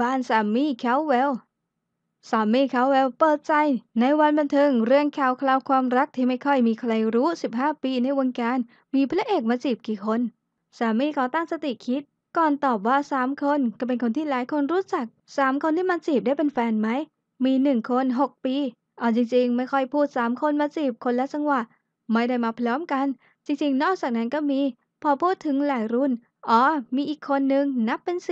บ้านสามีแคลเวลสามีแคลเวลเปิดใจ ในวันบันเทิงเรื่องข่าวคราวความรักที่ไม่ค่อยมีใครรู้ 15 ปีในวงการ มีพระเอกมาจีบกี่คน สามีเขาตั้งสติคิด ก่อนตอบว่า 3 คนก็เป็นคนที่หลายคนรู้จัก 3 คนที่มาจีบได้เป็นแฟนไหมมี 1 คน 6 ปีเอาจริงๆไม่ค่อยพูด 3 คนมาจีบคนละจังหวะ ไม่ได้มาพร้อมกัน จริงๆ นอกจากนั้นก็มี พอพูดถึงหลายรุ่น อ๋อ มีอีกคนนึงนับเป็น4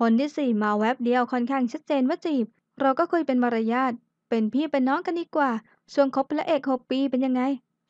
คนที่สี่มาแวบเดียวค่อนข้างชัดเจนว่าจีบ เราก็คุยเป็นมารยาท เป็นพี่เป็นน้องกันดีกว่าส่วนคบพระเอกหกปีเป็นยังไง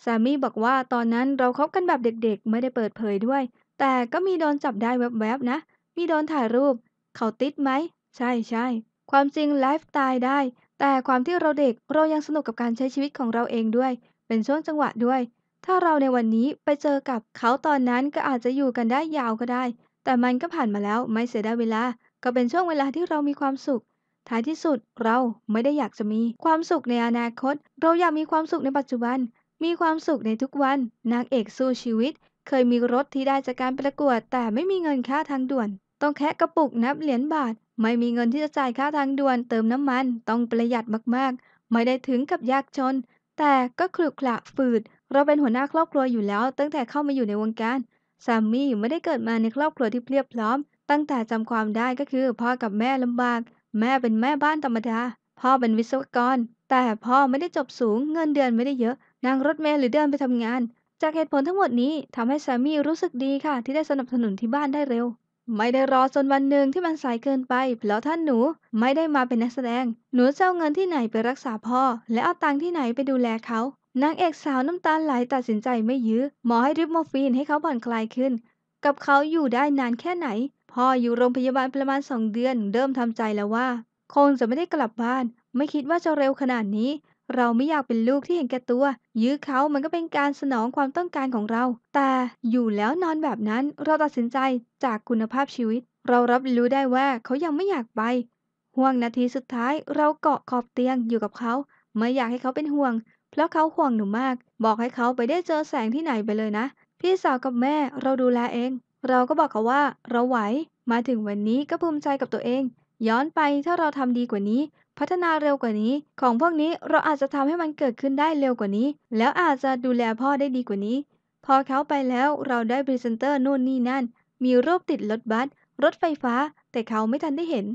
สามีบอกว่าตอนนั้นเราคบกันแบบเด็กๆ ไม่ได้เปิดเผยด้วย แต่ก็มีโดนจับได้แวบๆนะ มีโดนถ่ายรูป เขาติดไหม ใช่ใช่ความจริงไลฟ์ตายได้แต่ความที่เราเด็กเรายังสนุกกับการใช้ชีวิตของเราเองด้วย เป็นช่วงจังหวะด้วย ถ้าเราในวันนี้ไปเจอกับเขาตอนนั้นก็อาจจะอยู่กันได้ยาวก็ได้แต่มันก็ผ่านมาแล้วไม่เสียดายเวลา ก็เป็นช่วงเวลาที่เรามีความสุขท้ายที่สุดเราไม่ได้อยากจะมีความสุขในอนาคต เราอยากมีความสุขในปัจจุบัน มีความสุขในทุกวัน นางเอกสู้ชีวิต เคยมีรถที่ได้จากการประกวด แต่ไม่มีเงินค่าทางด่วน ต้องแคะกระปุกนับเหรียญบาท ไม่มีเงินที่จะจ่ายค่าทางด่วน เติมน้ำมันต้องประหยัดมากๆ ไม่ได้ถึงกับยากจนแต่ก็คลุกคละฝืดเราเป็นหัวหน้าครอบครัวอยู่แล้วตั้งแต่เข้ามาอยู่ในวงการซามมี่ไม่ได้เกิดมาในครอบครัวที่เพียบพร้อม ตั้งแต่จำความได้ก็คือ พ่อกับแม่ลำบาก แม่เป็นแม่บ้านธรรมดาพ่อเป็นวิศวกรแต่พ่อไม่ได้จบสูงเงินเดือนไม่ได้เยอะนั่งรถเมล์หรือเดินไปทำงานจากเหตุผลทั้งหมดนี้ทำให้ซามมี่รู้สึกดีค่ะที่ได้สนับสนุนที่บ้านได้เร็ว ไม่ได้รอจนวันหนึ่งที่มันสายเกินไปแล้วท่านหนูไม่ได้มาเป็นนักแสดง หนูจะเอาเงินที่ไหนไปรักษาพ่อ และเอาตังค์ที่ไหนไปดูแลเขานางเอกสาวน้ำตาไหลตัดสินใจไม่ยื้อ หมอให้ริบมอร์ฟีนให้เขาผ่อนคลายขึ้น กับเขาอยู่ได้นานแค่ไหนพ่ออยู่โรงพยาบาลประมาณสองเดือนเริ่มทำใจแล้วว่า คงจะไม่ได้กลับบ้าน ไม่คิดว่าจะเร็วขนาดนี้ เราไม่อยากเป็นลูกที่เห็นแก่ตัว ยื้อเขามันก็เป็นการสนองความต้องการของเรา แต่อยู่แล้วนอนแบบนั้นเราตัดสินใจจากคุณภาพชีวิต เรารับรู้ได้ว่าเขายังไม่อยากไปห่วงนาทีสุดท้ายเราเกาะขอบเตียงอยู่กับเขา ไม่อยากให้เขาเป็นห่วงแล้วเขาห่วงหนูมาก บอกให้เขาไปได้เจอแสงที่ไหนไปเลยนะ พี่สาวกับแม่เราดูแลเอง เราก็บอกเขาว่าเราไหวมาถึงวันนี้ก็ภูมิใจกับตัวเอง ย้อนไปถ้าเราทำดีกว่านี้ พัฒนาเร็วกว่านี้ ของพวกนี้เราอาจจะทำให้มันเกิดขึ้นได้เร็วกว่านี้ แล้วอาจจะดูแลพ่อได้ดีกว่านี้ พอเขาไปแล้วเราได้พรีเซนเตอร์นู่นนี่นั่น มีรูปติดรถบัสรถไฟฟ้าแต่เขาไม่ทันได้เห็น